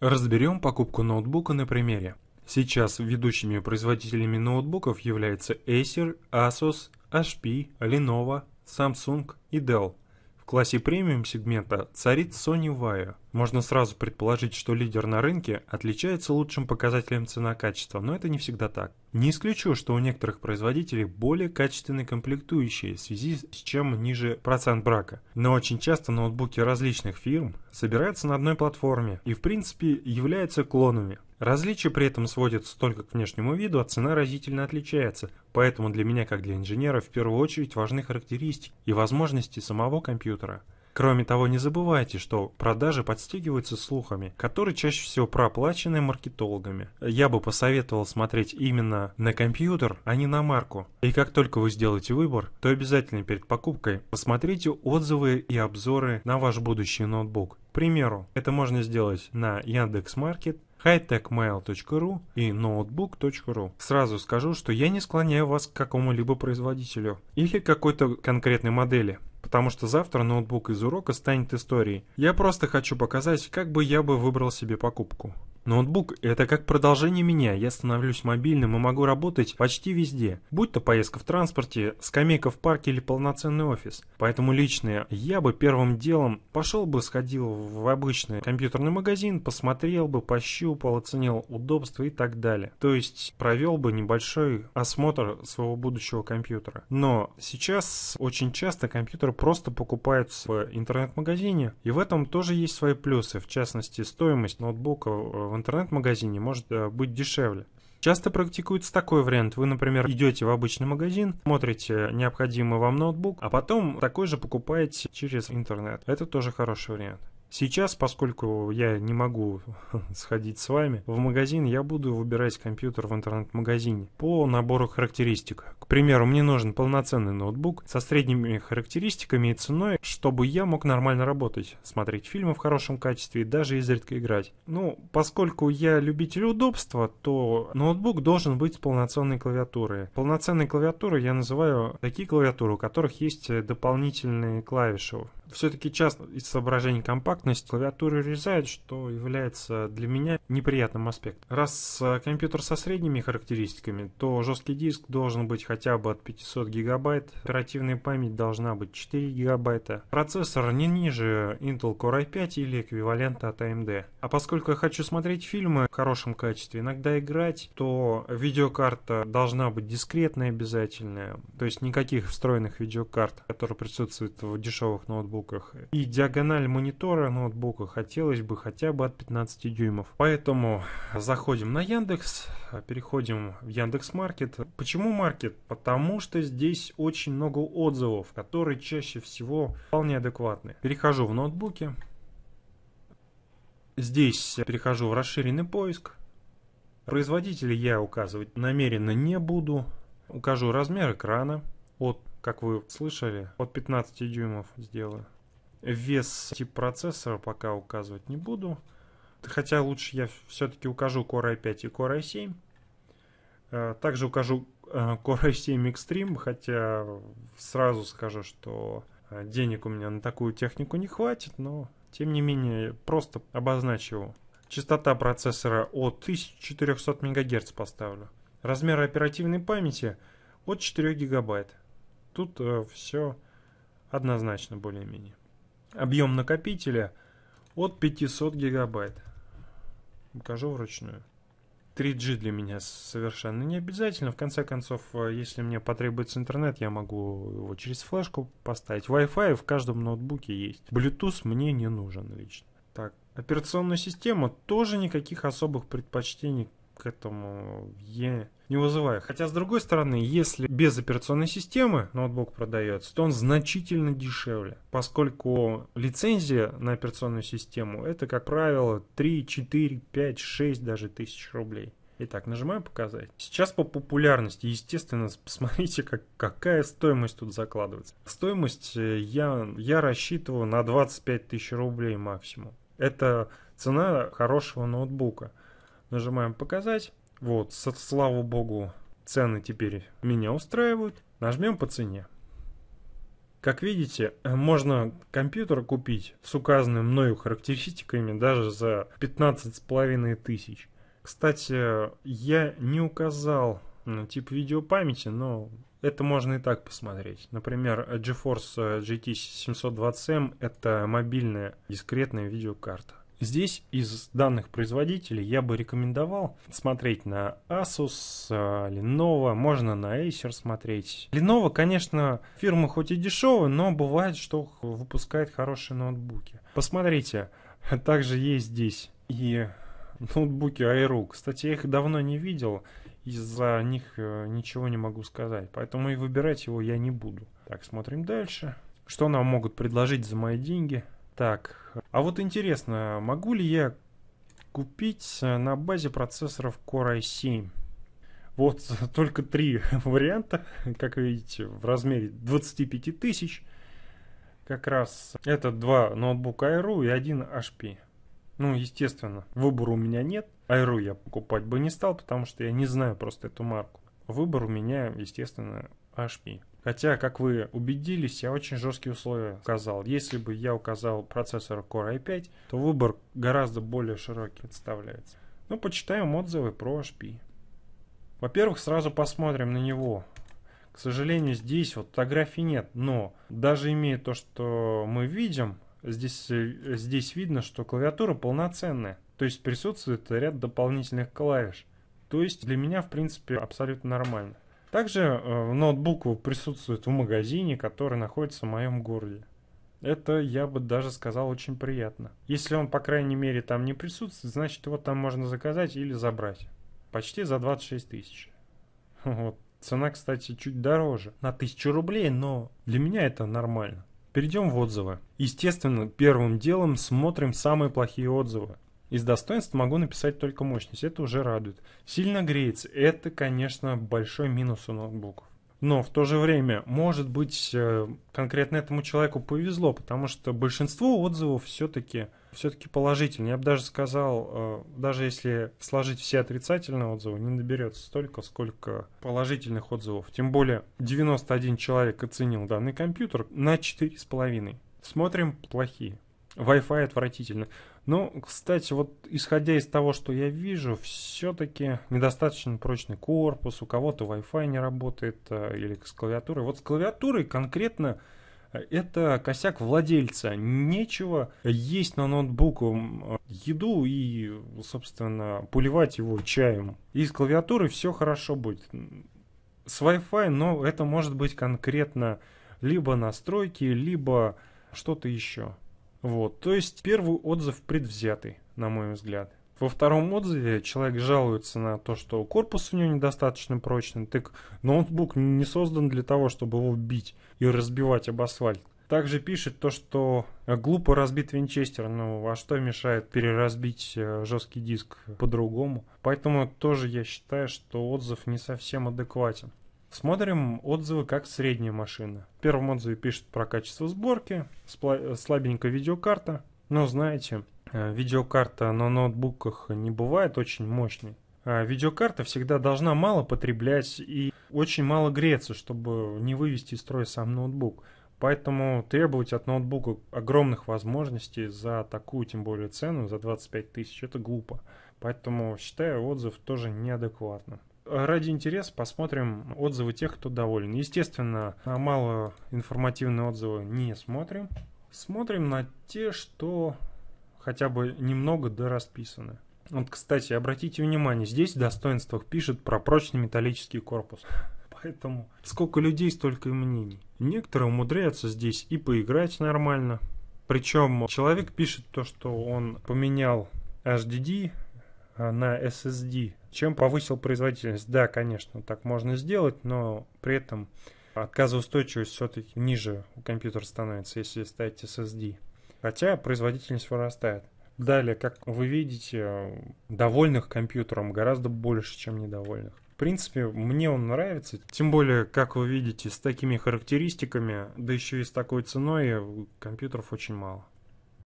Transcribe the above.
Разберем покупку ноутбука на примере. Сейчас ведущими производителями ноутбуков являются Acer, Asus, HP, Lenovo, Samsung и Dell. В классе премиум сегмента царит Sony Vaio – можно сразу предположить, что лидер на рынке отличается лучшим показателем цена-качество, но это не всегда так. Не исключу, что у некоторых производителей более качественные комплектующие, в связи с чем ниже процент брака. Но очень часто ноутбуки различных фирм собираются на одной платформе и в принципе являются клонами. Различия при этом сводятся только к внешнему виду, а цена разительно отличается, поэтому для меня, как для инженера, в первую очередь важны характеристики и возможности самого компьютера. Кроме того, не забывайте, что продажи подстегиваются слухами, которые чаще всего проплачены маркетологами. Я бы посоветовал смотреть именно на компьютер, а не на марку. И как только вы сделаете выбор, то обязательно перед покупкой посмотрите отзывы и обзоры на ваш будущий ноутбук. К примеру, это можно сделать на Яндекс.Маркет, hightechmail.ru и notebook.ru. Сразу скажу, что я не склоняю вас к какому-либо производителю или какой-то конкретной модели потому что завтра ноутбук из урока станет историей. Я просто хочу показать, как бы я бы выбрал себе покупку. Ноутбук – это как продолжение меня, я становлюсь мобильным и могу работать почти везде, будь то поездка в транспорте, скамейка в парке или полноценный офис. Поэтому лично я бы первым делом пошел бы, сходил в обычный компьютерный магазин, посмотрел бы, пощупал, оценил удобства и так далее. То есть провел бы небольшой осмотр своего будущего компьютера. Но сейчас очень часто компьютер которые просто покупают в интернет-магазине. И в этом тоже есть свои плюсы. В частности, стоимость ноутбука э, в интернет-магазине может э, быть дешевле. Часто практикуется такой вариант. Вы, например, идете в обычный магазин, смотрите необходимый вам ноутбук, а потом такой же покупаете через интернет. Это тоже хороший вариант. Сейчас, поскольку я не могу сходить с вами в магазин, я буду выбирать компьютер в интернет-магазине по набору характеристик. К примеру, мне нужен полноценный ноутбук со средними характеристиками и ценой, чтобы я мог нормально работать, смотреть фильмы в хорошем качестве и даже изредка играть. Ну, поскольку я любитель удобства, то ноутбук должен быть с полноценной клавиатурой. Полноценной клавиатурой я называю такие клавиатуры, у которых есть дополнительные клавиши все-таки часто из соображений компактности клавиатура резает, что является для меня неприятным аспектом. Раз э, компьютер со средними характеристиками, то жесткий диск должен быть хотя бы от 500 гигабайт, оперативная память должна быть 4 гигабайта, процессор не ниже Intel Core i5 или эквивалента от AMD. А поскольку я хочу смотреть фильмы в хорошем качестве, иногда играть, то видеокарта должна быть дискретная обязательная то есть никаких встроенных видеокарт, которые присутствуют в дешевых ноутбуках ноутбуках. И диагональ монитора ноутбука хотелось бы хотя бы от 15 дюймов. Поэтому заходим на Яндекс, переходим в Яндекс Маркет. Почему Маркет? Потому что здесь очень много отзывов, которые чаще всего вполне адекватны. Перехожу в ноутбуки. Здесь перехожу в расширенный поиск. Производители я указывать намеренно не буду. Укажу размер экрана от как вы слышали, от 15 дюймов сделаю. Вес тип процессора пока указывать не буду. Хотя лучше я все-таки укажу Core i5 и Core i7. Э, также укажу э, Core i7 Extreme, хотя сразу скажу, что э, денег у меня на такую технику не хватит, но тем не менее просто обозначу его. Частота процессора от 1400 МГц поставлю. Размер оперативной памяти от 4 гигабайт. Тут э, все однозначно более-менее. Объем накопителя от 500 гигабайт. Покажу вручную. 3G для меня совершенно не обязательно. В конце концов, э, если мне потребуется интернет, я могу его через флешку поставить. Wi-Fi в каждом ноутбуке есть. Bluetooth мне не нужен лично. Так, операционная система тоже никаких особых предпочтений к этому я не вызываю. Хотя, с другой стороны, если без операционной системы ноутбук продается, то он значительно дешевле, поскольку лицензия на операционную систему это, как правило, 3, 4, 5, 6 даже тысяч рублей. Итак, нажимаю «Показать». Сейчас по популярности, естественно, посмотрите, как, какая стоимость тут закладывается. Стоимость э, я, я рассчитываю на 25 тысяч рублей максимум. Это цена хорошего ноутбука – Нажимаем «Показать». Вот, слава богу, цены теперь меня устраивают. Нажмем по цене. Как видите, можно компьютер купить с указанными мною характеристиками даже за 15 с половиной тысяч. Кстати, я не указал тип видеопамяти, но это можно и так посмотреть. Например, GeForce GT 720M это мобильная дискретная видеокарта. Здесь из данных производителей я бы рекомендовал смотреть на Asus, э, Lenovo, можно на Acer смотреть. Lenovo, конечно, фирма хоть и дешевая, но бывает, что выпускает хорошие ноутбуки. Посмотрите, также есть здесь и ноутбуки Aeru. Кстати, я их давно не видел, из-за них э, ничего не могу сказать, поэтому и выбирать его я не буду. Так, смотрим дальше. Что нам могут предложить за мои деньги? Так, а вот интересно, могу ли я купить э, на базе процессоров Core i7? Вот только три варианта, как видите, в размере 25 тысяч. Как раз это два ноутбука Aero и один HP. Ну, естественно, выбора у меня нет. Aero я покупать бы не стал, потому что я не знаю просто эту марку. Выбор у меня, естественно, HP. Хотя, как вы убедились, я очень жесткие условия указал. Если бы я указал процессор Core i5, то выбор гораздо более широкий представляется. Ну, почитаем отзывы про HP. Во-первых, сразу посмотрим на него. К сожалению, здесь вот фотографии нет, но даже имея то, что мы видим, здесь, здесь видно, что клавиатура полноценная. То есть присутствует ряд дополнительных клавиш. То есть для меня, в принципе, абсолютно нормально. Также э, ноутбук присутствует в магазине, который находится в моем городе. Это, я бы даже сказал, очень приятно. Если он, по крайней мере, там не присутствует, значит, его там можно заказать или забрать. Почти за 26 тысяч. Вот. Цена, кстати, чуть дороже. На 1000 рублей, но для меня это нормально. Перейдем в отзывы. Естественно, первым делом смотрим самые плохие отзывы. Из достоинств могу написать только мощность, это уже радует. Сильно греется, это, конечно, большой минус у ноутбуков. Но в то же время, может быть, э, конкретно этому человеку повезло, потому что большинство отзывов все-таки все положительные. Я бы даже сказал, э, даже если сложить все отрицательные отзывы, не наберется столько, сколько положительных отзывов. Тем более 91 человек оценил данный компьютер на 4,5. Смотрим плохие. Wi-Fi отвратительно. Ну, кстати, вот исходя из того, что я вижу, все-таки недостаточно прочный корпус, у кого-то Wi-Fi не работает э, или с клавиатурой. Вот с клавиатурой конкретно э, это косяк владельца. Нечего есть на ноутбуку еду и, собственно, поливать его чаем. И с клавиатурой все хорошо будет. С Wi-Fi, но это может быть конкретно либо настройки, либо что-то еще. Вот, то есть первый отзыв предвзятый, на мой взгляд. Во втором отзыве человек жалуется на то, что корпус у него недостаточно прочный, так ноутбук не создан для того, чтобы его бить и разбивать об асфальт. Также пишет то, что глупо разбит винчестер, ну а что мешает переразбить э, жесткий диск по-другому. Поэтому тоже я считаю, что отзыв не совсем адекватен. Смотрим отзывы как средняя машина. В первом отзыве пишет про качество сборки, слабенькая видеокарта. Но знаете, э, видеокарта на ноутбуках не бывает очень мощной. А видеокарта всегда должна мало потреблять и очень мало греться, чтобы не вывести из строя сам ноутбук. Поэтому требовать от ноутбука огромных возможностей за такую, тем более, цену, за 25 тысяч, это глупо. Поэтому считаю отзыв тоже неадекватным. Ради интереса посмотрим отзывы тех, кто доволен. Естественно, мало информативные отзывы не смотрим. Смотрим на те, что хотя бы немного дорасписаны. Вот, кстати, обратите внимание, здесь в достоинствах пишет про прочный металлический корпус. Поэтому сколько людей, столько и мнений. Некоторые умудряются здесь и поиграть нормально. Причем человек пишет то, что он поменял HDD э, на SSD чем повысил производительность? Да, конечно, так можно сделать, но при этом отказоустойчивость все-таки ниже у компьютера становится, если ставить SSD. Хотя производительность вырастает. Далее, как вы видите, довольных компьютером гораздо больше, чем недовольных. В принципе, мне он нравится. Тем более, как вы видите, с такими характеристиками, да еще и с такой ценой, компьютеров очень мало.